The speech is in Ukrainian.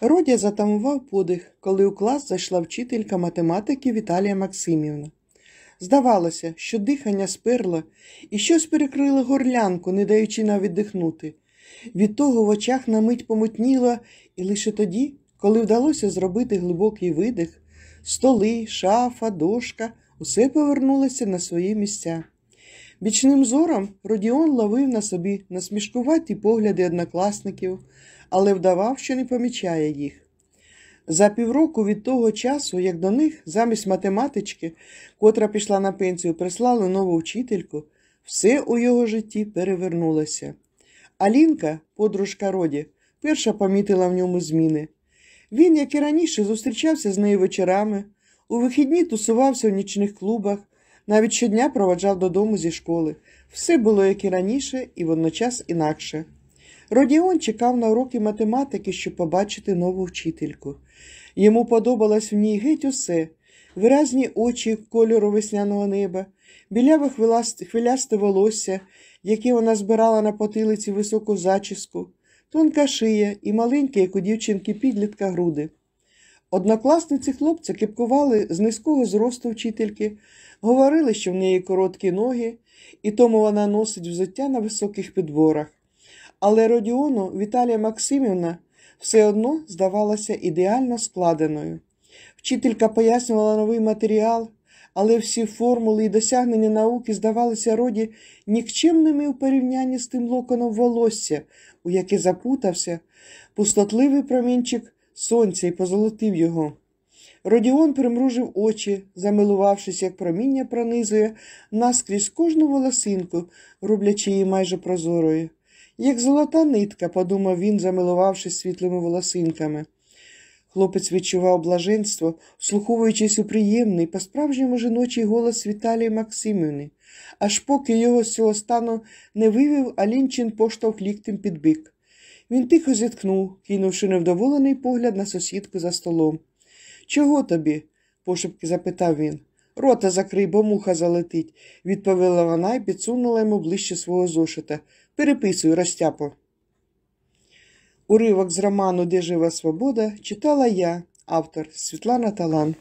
Родя затамував подих, коли у клас зайшла вчителька математики Віталія Максимівна. Здавалося, що дихання сперло і щось перекрило горлянку, не даючи нам віддихнути. Від того в очах на мить помутніло, і лише тоді, коли вдалося зробити глибокий видих, столи, шафа, дошка, усе повернулося на свої місця. Бічним зором Родіон ловив на собі насмішкуваті погляди однокласників, але вдавав, що не помічає їх. За півроку від того часу, як до них, замість математички, котра пішла на пенсію, прислали нову вчительку, все у його житті перевернулося. Алінка, подружка Роді, перша помітила в ньому зміни. Він, як і раніше, зустрічався з нею вечорами, у вихідні тусувався в нічних клубах. Навіть щодня проводжав додому зі школи. Все було як і раніше, і водночас інакше. Родіон чекав на уроки математики, щоб побачити нову вчительку. Йому подобалось в ній геть усе виразні очі кольору весняного неба, біляве хвилясте волосся, яке вона збирала на потилиці високу зачіску, тонка шия і маленькі, як у дівчинки, підлітка груди. Однокласниці хлопця кипкували з низького зросту вчительки, говорили, що в неї короткі ноги, і тому вона носить взуття на високих підборах. Але Родіону Віталія Максимівна все одно здавалася ідеально складеною. Вчителька пояснювала новий матеріал, але всі формули і досягнення науки здавалися роді нікчемними у порівнянні з тим локоном волосся, у яке запутався пустотливий промінчик сонця і позолотив його. Родіон примружив очі, замилувавшись, як проміння пронизує наскрізь кожну волосинку, роблячи її майже прозорою. Як золота нитка, подумав він, замилувавшись світлими волосинками. Хлопець відчував блаженство, вслуховуючись у приємний, по справжньому жіночий голос Віталії Максимівни, аж поки його з цього стану не вивів, а лінчин поштовх ліктем під бік. Він тихо зітхнув, кинувши невдоволений погляд на сусідку за столом. Чого тобі? пошепки запитав він. Рота закрий, бо муха залетить, відповіла вона і підсунула йому ближче свого зошита. Переписуй, розтяпо. Уривок з роману Де жива свобода читала я, автор Світлана Талан.